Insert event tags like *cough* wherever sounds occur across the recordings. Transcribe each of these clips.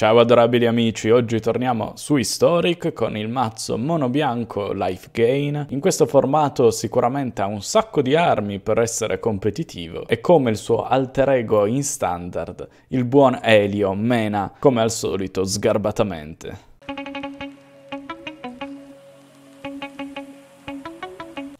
Ciao adorabili amici, oggi torniamo su Historic con il mazzo mono bianco Life Gain. In questo formato sicuramente ha un sacco di armi per essere competitivo e come il suo alter ego in standard, il buon Elio mena come al solito sgarbatamente.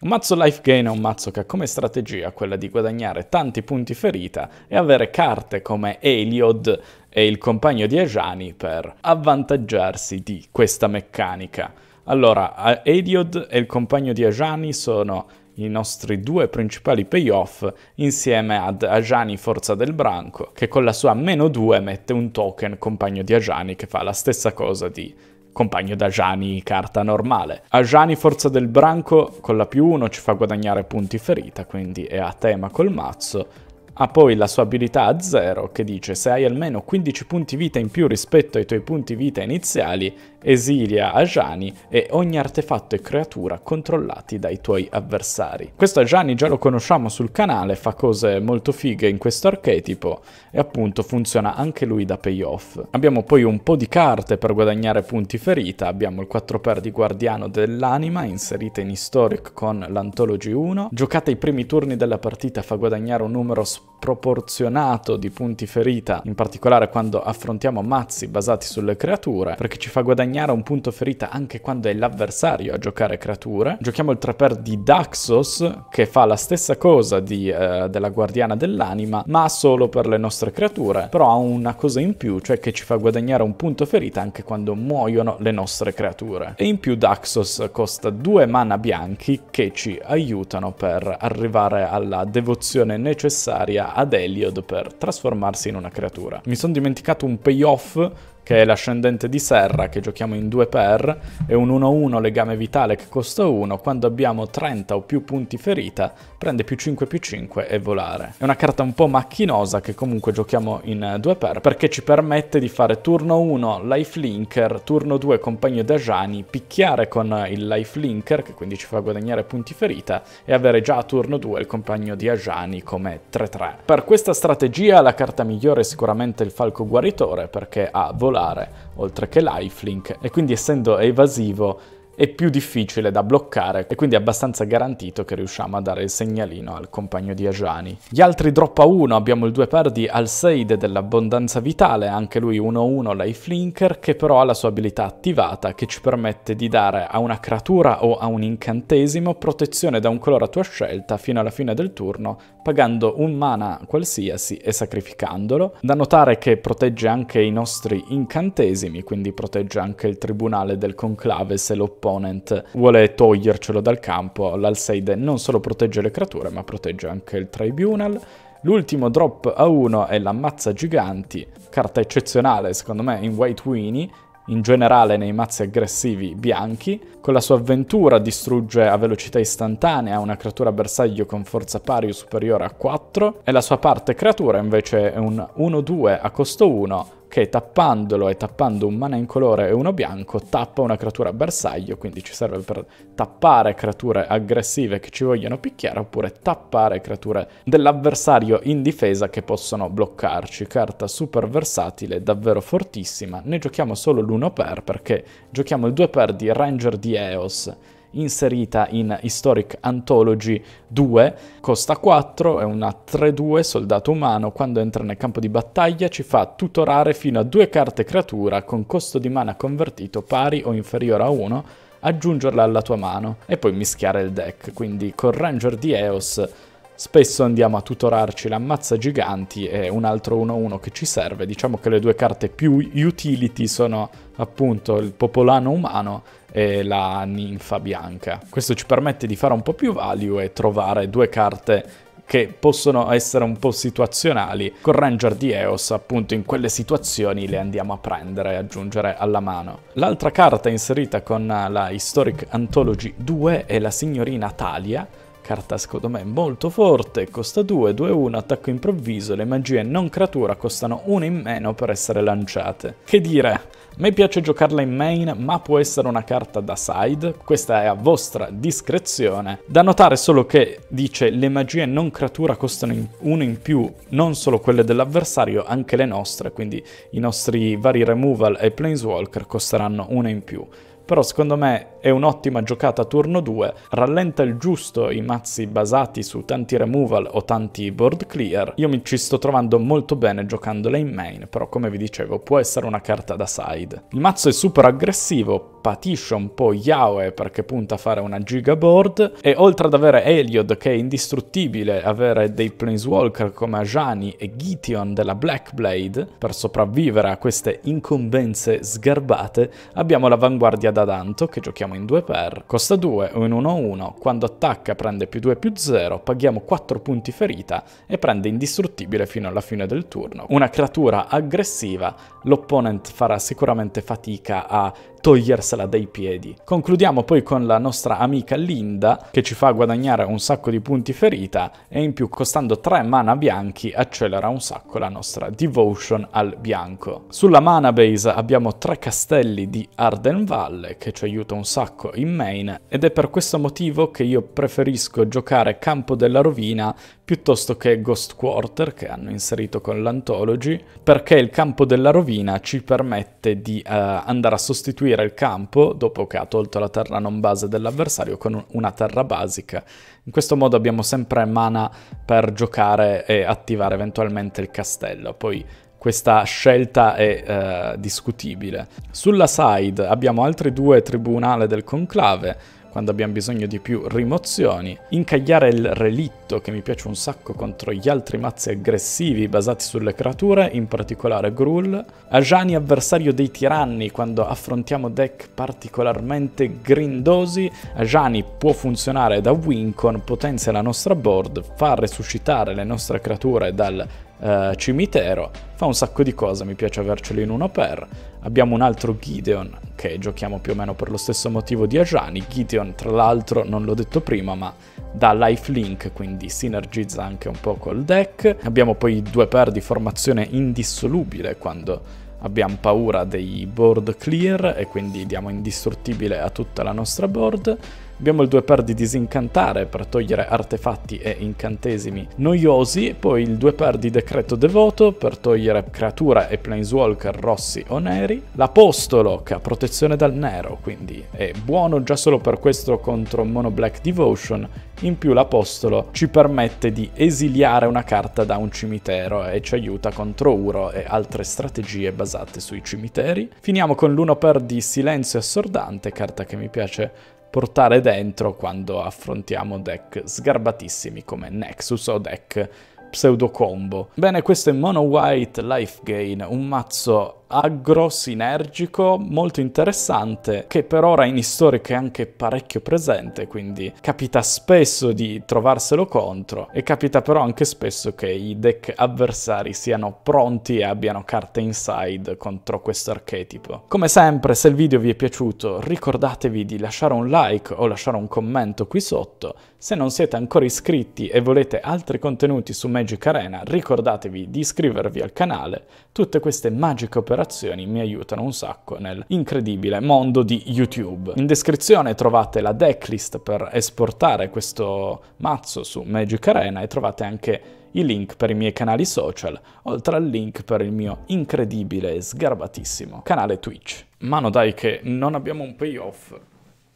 Un mazzo life gain è un mazzo che ha come strategia quella di guadagnare tanti punti ferita e avere carte come Eliod e il compagno di Ajani per avvantaggiarsi di questa meccanica. Allora, Ediod e il compagno di Ajani sono i nostri due principali payoff insieme ad Ajani Forza del Branco, che con la sua meno 2 mette un token compagno di Ajani che fa la stessa cosa di compagno d'Ajani carta normale. Ajani Forza del Branco con la più 1 ci fa guadagnare punti ferita, quindi è a tema col mazzo, ha poi la sua abilità a zero che dice se hai almeno 15 punti vita in più rispetto ai tuoi punti vita iniziali, esilia Ajani e ogni artefatto e creatura controllati dai tuoi avversari. Questo Ajani già lo conosciamo sul canale, fa cose molto fighe in questo archetipo e appunto funziona anche lui da payoff. Abbiamo poi un po' di carte per guadagnare punti ferita, abbiamo il 4x di Guardiano dell'Anima inserita in Historic con l'Anthology 1, giocata i primi turni della partita fa guadagnare un numero sproporzionato di punti ferita, in particolare quando affrontiamo mazzi basati sulle creature, perché ci fa guadagnare un punto ferita anche quando è l'avversario a giocare creature. Giochiamo il trapper di Daxos, che fa la stessa cosa di, eh, della Guardiana dell'Anima, ma solo per le nostre creature, però ha una cosa in più, cioè che ci fa guadagnare un punto ferita anche quando muoiono le nostre creature. E in più Daxos costa due mana bianchi che ci aiutano per arrivare alla devozione necessaria necessaria ad Eliod per trasformarsi in una creatura. Mi sono dimenticato un payoff che è l'ascendente di Serra che giochiamo in 2 per e un 1-1 legame vitale che costa 1, quando abbiamo 30 o più punti ferita prende più 5 più 5 e volare. È una carta un po' macchinosa che comunque giochiamo in 2 per perché ci permette di fare turno 1 lifelinker, turno 2 compagno d'Ajani, picchiare con il lifelinker che quindi ci fa guadagnare punti ferita e avere già a turno 2 il compagno di Ajani come 3 3. Per questa strategia la carta migliore è sicuramente il falco guaritore perché ha volare oltre che lifelink e quindi essendo evasivo è più difficile da bloccare e quindi è abbastanza garantito che riusciamo a dare il segnalino al compagno di Ajani. Gli altri drop a 1 abbiamo il 2 par di Alseide dell'abbondanza vitale, anche lui 1-1 lifelinker, che però ha la sua abilità attivata che ci permette di dare a una creatura o a un incantesimo protezione da un colore a tua scelta fino alla fine del turno pagando un mana qualsiasi e sacrificandolo. Da notare che protegge anche i nostri incantesimi, quindi protegge anche il tribunale del conclave se lo può opponent vuole togliercelo dal campo, l'Alseide non solo protegge le creature ma protegge anche il Tribunal. L'ultimo drop a 1 è l'ammazza giganti, carta eccezionale secondo me in White Weenie, in generale nei mazzi aggressivi bianchi. Con la sua avventura distrugge a velocità istantanea una creatura bersaglio con forza pari o superiore a 4 e la sua parte creatura invece è un 1-2 a costo 1 che tappandolo e tappando un mana in colore e uno bianco tappa una creatura bersaglio, quindi ci serve per tappare creature aggressive che ci vogliono picchiare oppure tappare creature dell'avversario in difesa che possono bloccarci. Carta super versatile, davvero fortissima, ne giochiamo solo l'1 per perché giochiamo il 2 per di Ranger di Eos inserita in Historic Anthology 2, costa 4, è una 3-2 soldato umano, quando entra nel campo di battaglia ci fa tutorare fino a due carte creatura con costo di mana convertito pari o inferiore a 1, aggiungerla alla tua mano e poi mischiare il deck, quindi con Ranger di Eos spesso andiamo a tutorarci l'ammazza giganti e un altro 1-1 che ci serve. Diciamo che le due carte più utility sono appunto il popolano umano e la ninfa bianca. Questo ci permette di fare un po' più value e trovare due carte che possono essere un po' situazionali. Con Ranger di Eos, appunto, in quelle situazioni le andiamo a prendere e aggiungere alla mano. L'altra carta inserita con la Historic Anthology 2 è la signorina Talia, Carta secondo me molto forte, costa 2, 2, 1, attacco improvviso, le magie non creatura costano 1 in meno per essere lanciate. Che dire, a me piace giocarla in main, ma può essere una carta da side, questa è a vostra discrezione. Da notare solo che dice le magie non creatura costano 1 in, in più, non solo quelle dell'avversario, anche le nostre, quindi i nostri vari removal e planeswalker costeranno 1 in più però secondo me è un'ottima giocata a turno 2 rallenta il giusto i mazzi basati su tanti removal o tanti board clear. Io mi ci sto trovando molto bene giocandola in main, però come vi dicevo può essere una carta da side. Il mazzo è super aggressivo, patisce un po' Yahweh perché punta a fare una gigaboard e oltre ad avere Eliod che è indistruttibile, avere dei planeswalker come Ajani e Githion della Blackblade per sopravvivere a queste incombenze sgarbate, abbiamo l'avanguardia da Danto che giochiamo paghiamo in 2 per, costa 2 o in 1-1, quando attacca prende più 2 più 0, paghiamo 4 punti ferita e prende indistruttibile fino alla fine del turno. Una creatura aggressiva, l'opponent farà sicuramente fatica a togliersela dai piedi. Concludiamo poi con la nostra amica Linda che ci fa guadagnare un sacco di punti ferita e in più costando 3 mana bianchi accelera un sacco la nostra devotion al bianco. Sulla mana base abbiamo 3 castelli di Ardenvalle, che ci aiuta un sacco in main ed è per questo motivo che io preferisco giocare Campo della Rovina piuttosto che Ghost Quarter che hanno inserito con l'Anthology, perché il campo della rovina ci permette di uh, andare a sostituire il campo, dopo che ha tolto la terra non base dell'avversario, con una terra basica. In questo modo abbiamo sempre mana per giocare e attivare eventualmente il castello, poi questa scelta è uh, discutibile. Sulla side abbiamo altri due tribunali del conclave, quando abbiamo bisogno di più rimozioni, incagliare il relitto che mi piace un sacco contro gli altri mazzi aggressivi basati sulle creature, in particolare Gruul, Ajani avversario dei tiranni quando affrontiamo deck particolarmente grindosi, Ajani può funzionare da Wincon, potenzia la nostra board, fa resuscitare le nostre creature dal eh, cimitero, fa un sacco di cose, mi piace avercelo in uno per. Abbiamo un altro Gideon, che giochiamo più o meno per lo stesso motivo di Ajani. Gideon, tra l'altro, non l'ho detto prima, ma dà lifelink, quindi sinergizza anche un po' col deck. Abbiamo poi due per di formazione indissolubile quando abbiamo paura dei board clear e quindi diamo indistruttibile a tutta la nostra board. Abbiamo il 2 per di disincantare per togliere artefatti e incantesimi noiosi, poi il 2 per di decreto devoto per togliere creature e planeswalker rossi o neri, l'apostolo che ha protezione dal nero, quindi è buono già solo per questo contro Mono Black Devotion, in più l'apostolo ci permette di esiliare una carta da un cimitero e ci aiuta contro Uro e altre strategie basate sui cimiteri. Finiamo con l'1 per di silenzio assordante, carta che mi piace portare dentro quando affrontiamo deck sgarbatissimi come Nexus o deck pseudo combo. Bene, questo è Mono White Life Gain, un mazzo agro, sinergico, molto interessante, che per ora in Historic è anche parecchio presente, quindi capita spesso di trovarselo contro e capita però anche spesso che i deck avversari siano pronti e abbiano carte inside contro questo archetipo. Come sempre, se il video vi è piaciuto, ricordatevi di lasciare un like o lasciare un commento qui sotto. Se non siete ancora iscritti e volete altri contenuti su Magic Arena, ricordatevi di iscrivervi al canale Tutte queste magiche operazioni mi aiutano un sacco nel incredibile mondo di YouTube. In descrizione trovate la decklist per esportare questo mazzo su Magic Arena e trovate anche i link per i miei canali social, oltre al link per il mio incredibile e sgarbatissimo canale Twitch. Mano dai che non abbiamo un payoff,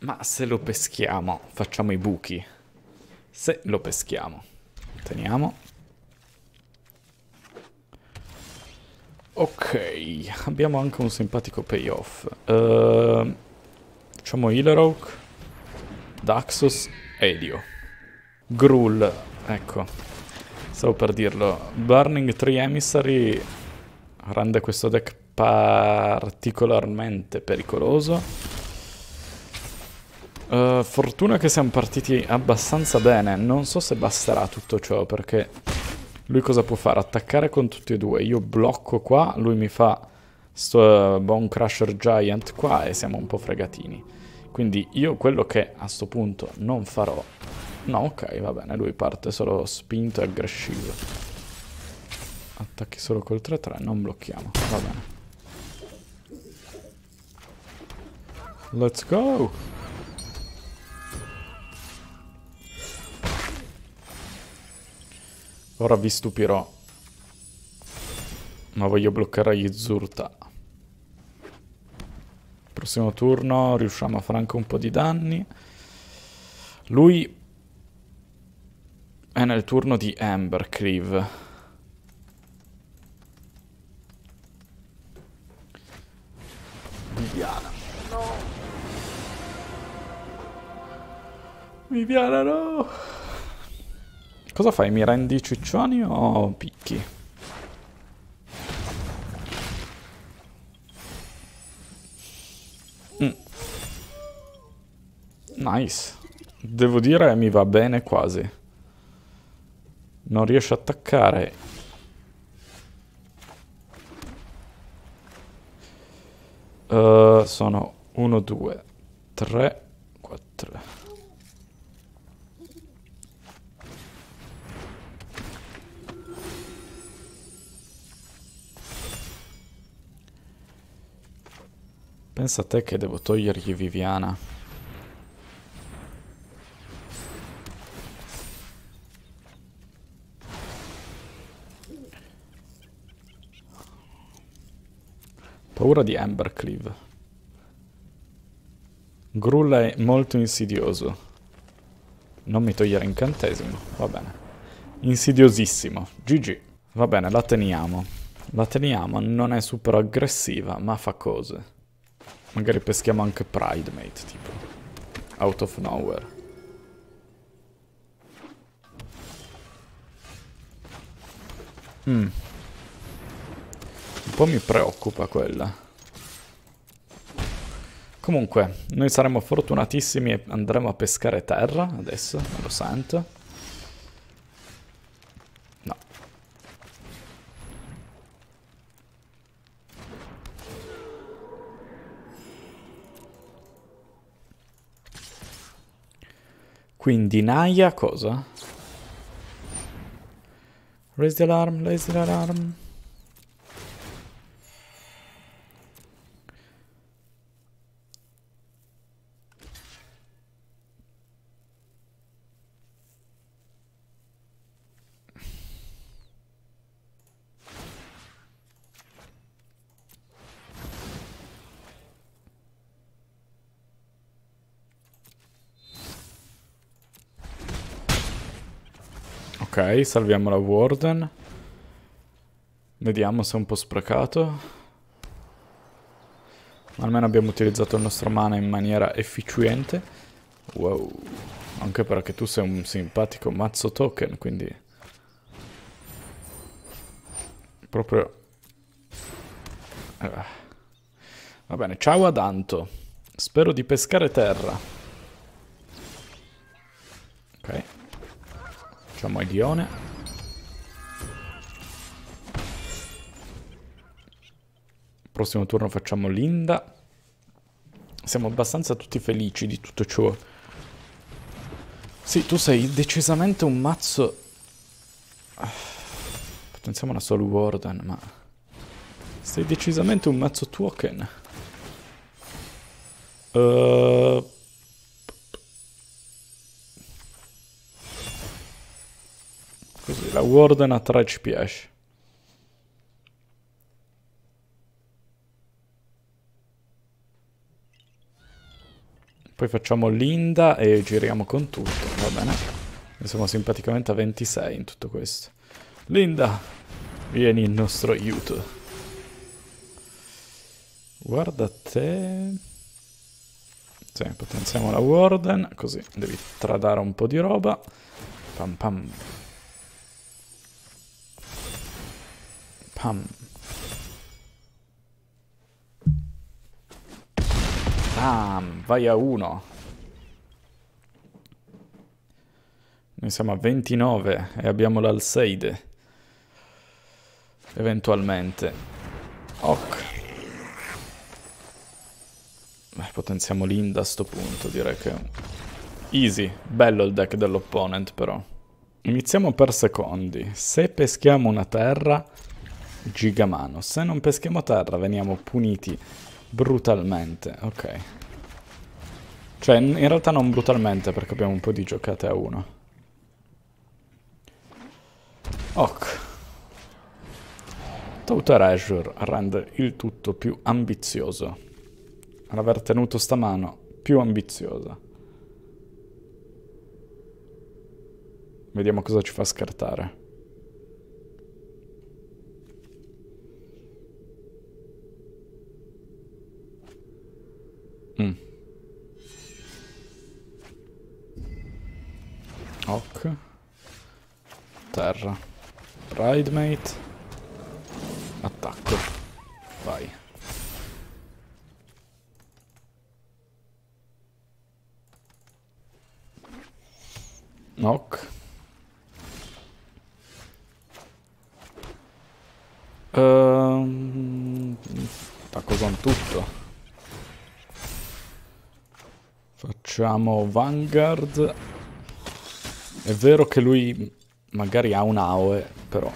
ma se lo peschiamo facciamo i buchi. Se lo peschiamo. Teniamo. Ok, abbiamo anche un simpatico payoff. Uh, facciamo Hilarok, Daxos, Edio. Gruul, ecco. Stavo per dirlo. Burning 3 Emissary rende questo deck particolarmente pericoloso. Uh, fortuna che siamo partiti abbastanza bene. Non so se basterà tutto ciò perché lui cosa può fare? Attaccare con tutti e due. Io blocco qua, lui mi fa sto uh, Bone Crusher Giant qua e siamo un po' fregatini. Quindi io quello che a sto punto non farò... No, ok, va bene, lui parte solo spinto e aggressivo. Attacchi solo col 3-3, non blocchiamo, va bene. Let's go! Ora vi stupirò. Ma voglio bloccare gli Zurta. Prossimo turno riusciamo a fare anche un po' di danni. Lui è nel turno di Amber Viviana. No. Viviana no. Cosa fai? Mi rendi ciccioni o picchi? Mm. Nice. Devo dire mi va bene quasi. Non riesce a attaccare. Uh, sono 1, 2, 3, 4... Pensa a te che devo togliergli Viviana. Paura di Embercleave. Grulla è molto insidioso. Non mi togliere incantesimo, va bene. Insidiosissimo, GG. Va bene, la teniamo. La teniamo, non è super aggressiva, ma fa cose. Magari peschiamo anche Pride, mate, tipo. Out of nowhere. Mm. Un po' mi preoccupa quella. Comunque, noi saremo fortunatissimi e andremo a pescare terra adesso, lo sento. Quindi Naya cosa? Raise the alarm, raise the alarm. Ok, salviamo la Warden. Vediamo se è un po' sprecato. Ma almeno abbiamo utilizzato il nostro mana in maniera efficiente. Wow. Anche perché tu sei un simpatico mazzo token, quindi... Proprio... Eh, va bene, ciao Adanto. Spero di pescare terra. Facciamo Edione. Prossimo turno facciamo Linda. Siamo abbastanza tutti felici di tutto ciò. Sì, tu sei decisamente un mazzo... Potenziamo una Soul Warden, ma... Sei decisamente un mazzo token. Ehm... Uh... Così, la Warden a 3 ci piace. Poi facciamo Linda e giriamo con tutto, va bene? siamo simpaticamente a 26 in tutto questo. Linda, vieni il nostro aiuto. Guarda te... Sì, potenziamo la Warden, così devi tradare un po' di roba. Pam pam. pam. Bam, vai a 1. Noi siamo a 29 e abbiamo l'Alseide. Eventualmente. Ok. Beh, potenziamo Linda a sto punto, direi che... Easy, bello il deck dell'opponent però. Iniziamo per secondi. Se peschiamo una terra, gigamano. Se non peschiamo terra veniamo puniti brutalmente. Ok. Cioè, in realtà non brutalmente perché abbiamo un po' di giocate a uno. Ok. Total Azure rende il tutto più ambizioso. Ad tenuto sta mano più ambiziosa. Vediamo cosa ci fa scartare. Hawk. Terra. Pride mate. Attacco. Vai. Knock. Um, attacco con tutto. Facciamo Vanguard è vero che lui magari ha un AOE, però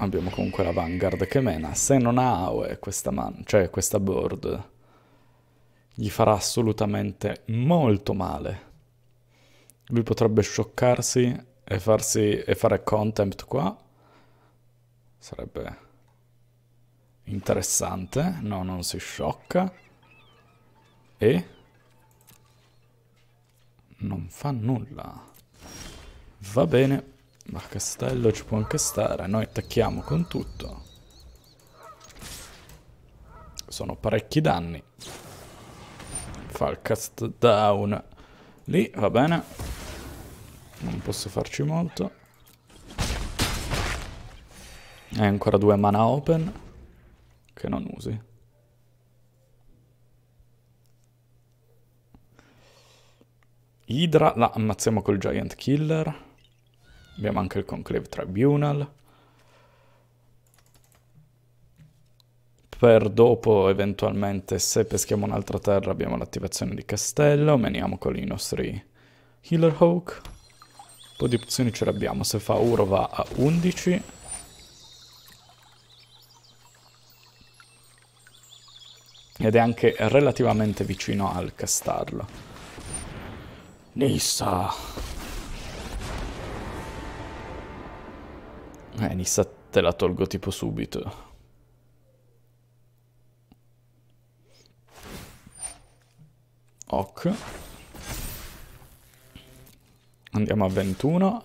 abbiamo comunque la Vanguard che mena. Se non ha AOE questa man, cioè questa board, gli farà assolutamente molto male. Lui potrebbe scioccarsi e, farsi, e fare contempt qua. Sarebbe interessante. No, non si sciocca. E... Non fa nulla. Va bene. Ma castello ci può anche stare. Noi attacchiamo con tutto. Sono parecchi danni. Fa il cast down. Lì, va bene. Non posso farci molto. Hai ancora due mana open. Che non usi. Idra la ammazziamo col Giant Killer. Abbiamo anche il Conclave Tribunal. Per dopo, eventualmente, se peschiamo un'altra terra, abbiamo l'attivazione di castello. Meniamo con i nostri Healer Hawk. Un po' di opzioni ce l'abbiamo. Se fa Uro va a 11. Ed è anche relativamente vicino al castarlo. Nissa! Eh, Nissa te la tolgo tipo subito. Ok. Andiamo a 21.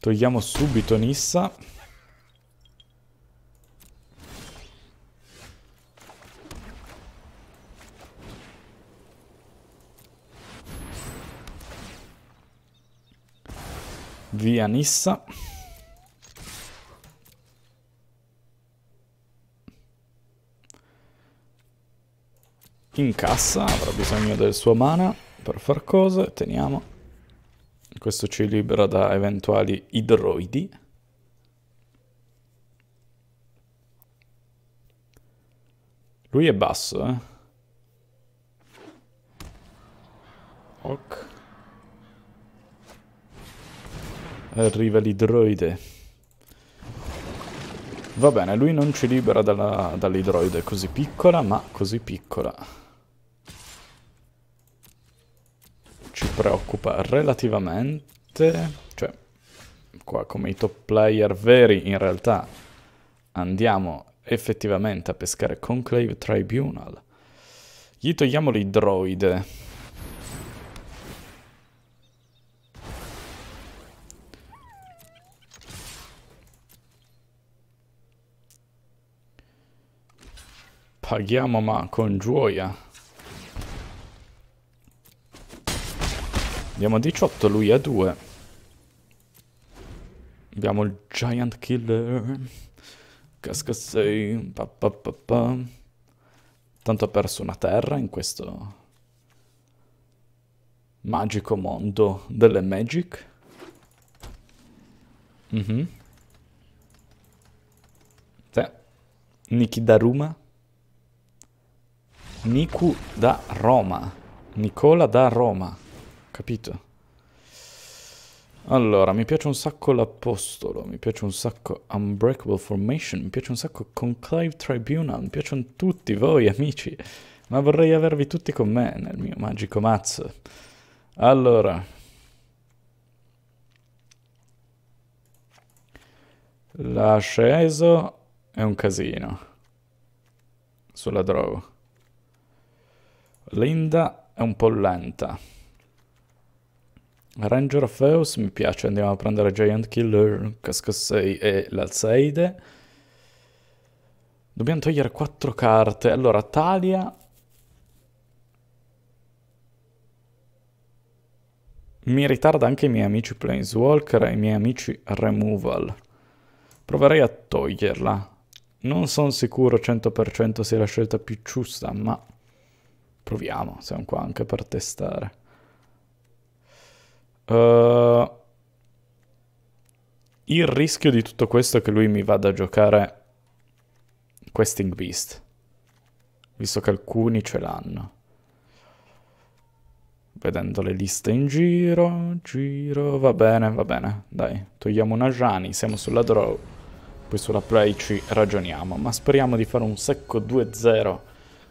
Togliamo subito Nissa. Via Nissa. incassa, avrà bisogno del suo mana per far cose, teniamo. Questo ci libera da eventuali idroidi. Lui è basso, eh. Ok. Arriva l'idroide. Va bene, lui non ci libera dall'idroide dall così piccola, ma così piccola. preoccupa relativamente, cioè qua come i top player veri in realtà andiamo effettivamente a pescare Conclave Tribunal. Gli togliamo l'idroide. Paghiamo ma con gioia. Andiamo a 18, lui a 2. Abbiamo il Giant Killer. Casca 6. Pa, pa, pa, pa. Tanto ha perso una terra in questo magico mondo delle Magic. mm -hmm. Sì. Niki da Roma. Niku da Roma. Nicola da Roma capito? Allora, mi piace un sacco l'Apostolo, mi piace un sacco Unbreakable Formation, mi piace un sacco Conclave Tribunal, mi piacciono tutti voi *laughs* amici, ma vorrei avervi tutti con me nel mio magico mazzo. Allora, l'asceso è un casino sulla droga. Linda è un po' lenta. Ranger of Eos mi piace, andiamo a prendere Giant Killer, Cascassei e l'Alseide. Dobbiamo togliere 4 carte. Allora, Talia... Mi ritarda anche i miei amici Planeswalker e i miei amici Removal. Proverei a toglierla. Non sono sicuro 100% sia la scelta più giusta, ma proviamo, siamo qua anche per testare. Eh, il rischio di tutto questo è che lui mi vada a giocare Questing Beast, visto che alcuni ce l'hanno. Vedendo le liste in giro, giro, va bene, va bene, dai. Togliamo una Jani, siamo sulla draw, poi sulla play ci ragioniamo, ma speriamo di fare un secco 2-0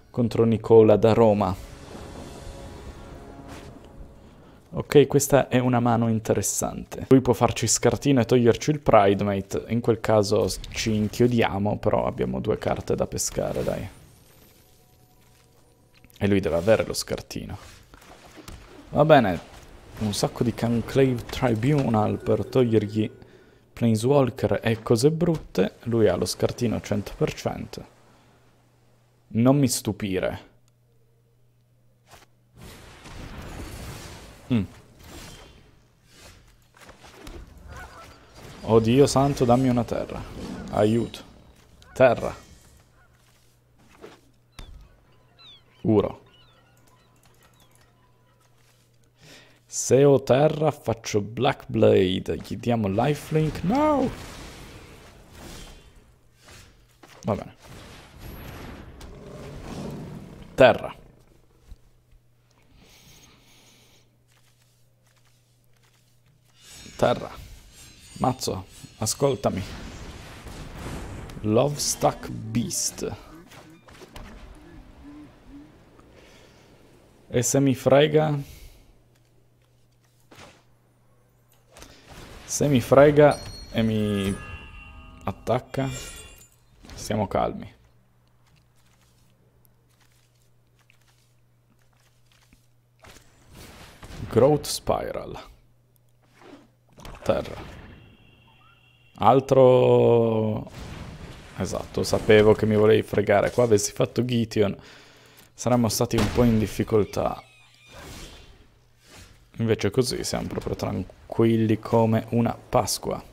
contro Nicola da Roma. Ok, questa è una mano interessante. Lui può farci scartino e toglierci il Pride Mate. In quel caso ci inchiodiamo, però abbiamo due carte da pescare, dai. E lui deve avere lo scartino. Va bene, un sacco di Conclave Tribunal per togliergli Planeswalker e cose brutte. Lui ha lo scartino 100%. Non mi stupire. Mm. Oh santo, dammi una terra. Aiuto. Terra. Uro. Se ho terra faccio Black Blade. Gli diamo lifelink. No! Va bene. Terra. Terra. Mazzo, ascoltami. Love Stack Beast. E se mi frega... Se mi frega e mi attacca, siamo calmi. Growth Spiral terra. Altro... Esatto, sapevo che mi volevi fregare. Qua avessi fatto Gideon, saremmo stati un po' in difficoltà. Invece così siamo proprio tranquilli come una Pasqua.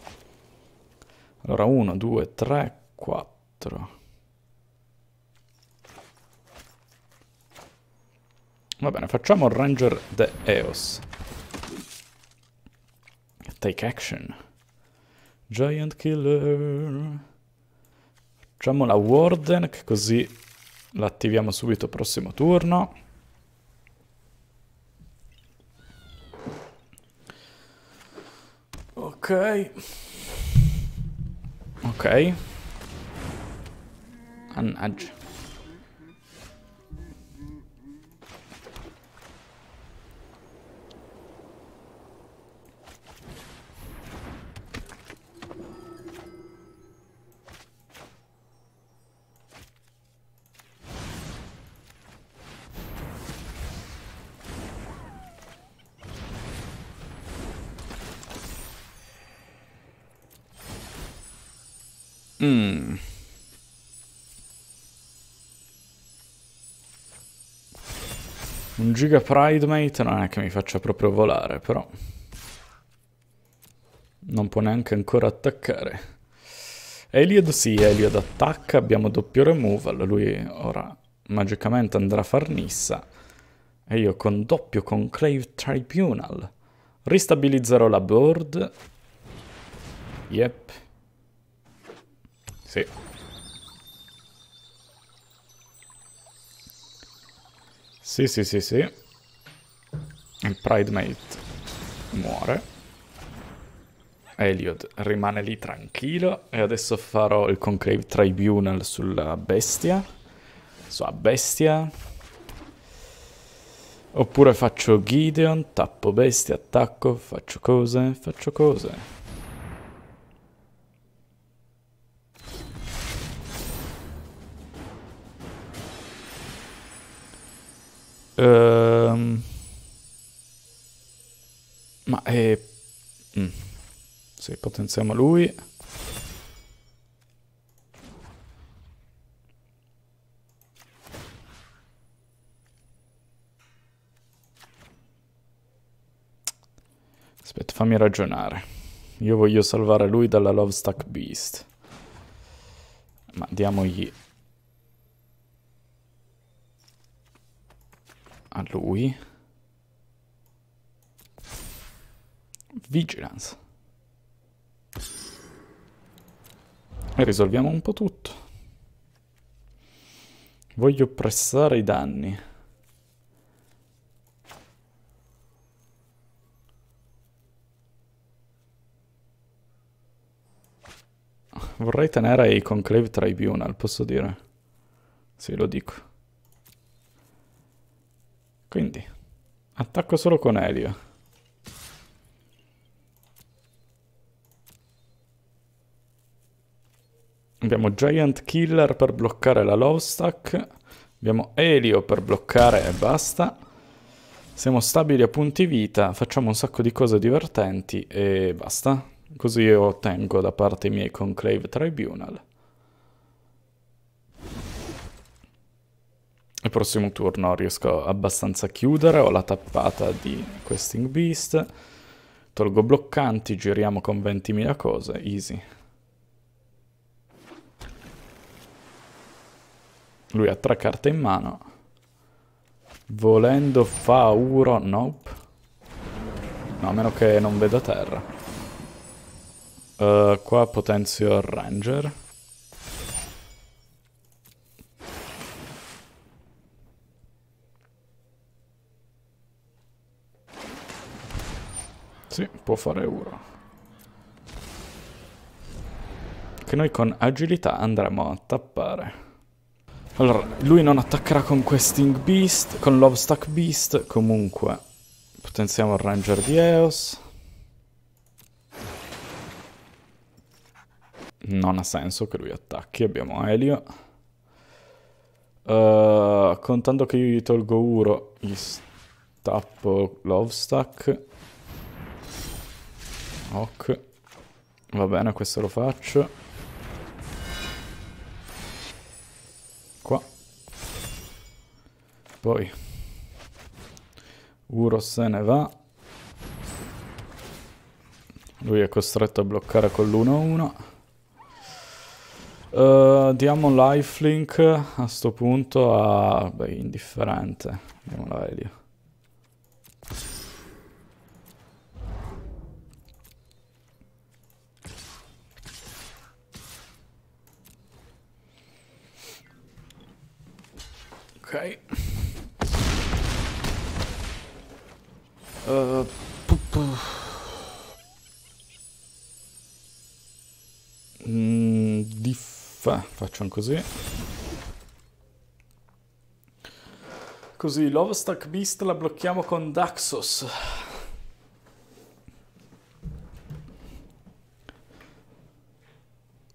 Allora, uno, due, tre, quattro. Va bene, facciamo Ranger de Eos. Take action. Giant Killer. Facciamo la Warden, che così la attiviamo subito prossimo turno. Ok. Ok. Annaggia. Mm. Un Giga Pride Mate non è che mi faccia proprio volare, però. Non può neanche ancora attaccare. Eliod sì, Eliod attacca, abbiamo doppio removal, lui ora magicamente andrà a far Nissa. E io con doppio Conclave Tribunal. Ristabilizzerò la board. Yep. Sì. Sì, sì, sì, sì. Il Pride Mate muore. Elliot rimane lì tranquillo e adesso farò il Conclave Tribunal sulla bestia. Sua bestia. Oppure faccio Gideon, tappo bestia, attacco, faccio cose, faccio cose. Ehm... Ma è... Mm. Se potenziamo lui... Aspetta, fammi ragionare. Io voglio salvare lui dalla Love Stack Beast. Ma diamogli a lui vigilance e risolviamo un po' tutto voglio pressare i danni vorrei tenere i conclave tribunal posso dire sì lo dico quindi, attacco solo con Elio. Abbiamo Giant Killer per bloccare la Lovestack. Abbiamo Elio per bloccare e basta. Siamo stabili a punti vita, facciamo un sacco di cose divertenti e basta. Così io ottengo da parte i miei Conclave Tribunal. il prossimo turno riesco abbastanza a chiudere, ho la tappata di Questing Beast, tolgo bloccanti, giriamo con 20.000 cose, easy. Lui ha tre carte in mano, volendo fa Uro, nope, no, a meno che non veda terra. Uh, qua potenzio il Ranger. Sì, può fare uno. Che noi con agilità andremo a tappare. Allora, lui non attaccherà con Questing Beast, con Lovestuck Beast, comunque. Potenziamo il Ranger di Eos. Non ha senso che lui attacchi, abbiamo Elio. Uh, contando che io gli tolgo Uro, gli tappo Lovestuck. Ok. Va bene, questo lo faccio. Qua. Poi. Uro se ne va. Lui è costretto a bloccare con l'1-1. Uh, eh, diamo lifelink a sto punto a... Beh, indifferente. Andiamo là, vediamo. Ok. Uh, pu pu. Mm, Facciamo così. Così, Lovestock Beast la blocchiamo con Daxos.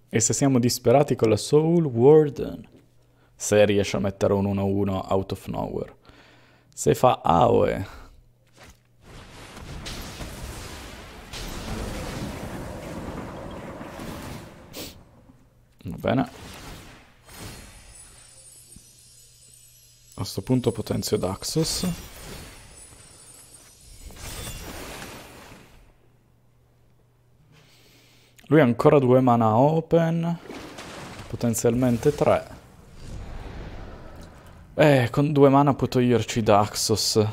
E se siamo disperati con la Soul Warden se riesce a mettere un 1-1 out of nowhere. Se fa AOE... Va bene. A sto punto potenzio Daxos. Lui ha ancora due mana open, potenzialmente tre. Eh, con due mana può toglierci Daxos.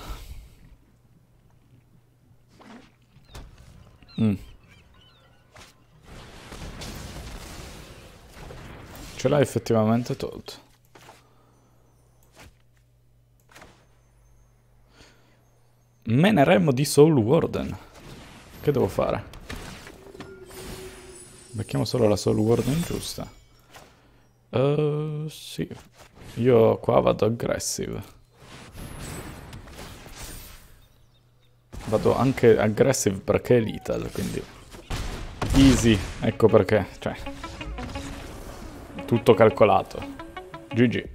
Mm. Ce l'ha effettivamente tolto. Meneremo di Soul Warden. Che devo fare? Becchiamo solo la Soul Warden giusta. Uh, sì. Io qua vado aggressive. Vado anche aggressive perché è lethal, quindi... Easy, ecco perché, cioè... Tutto calcolato. GG.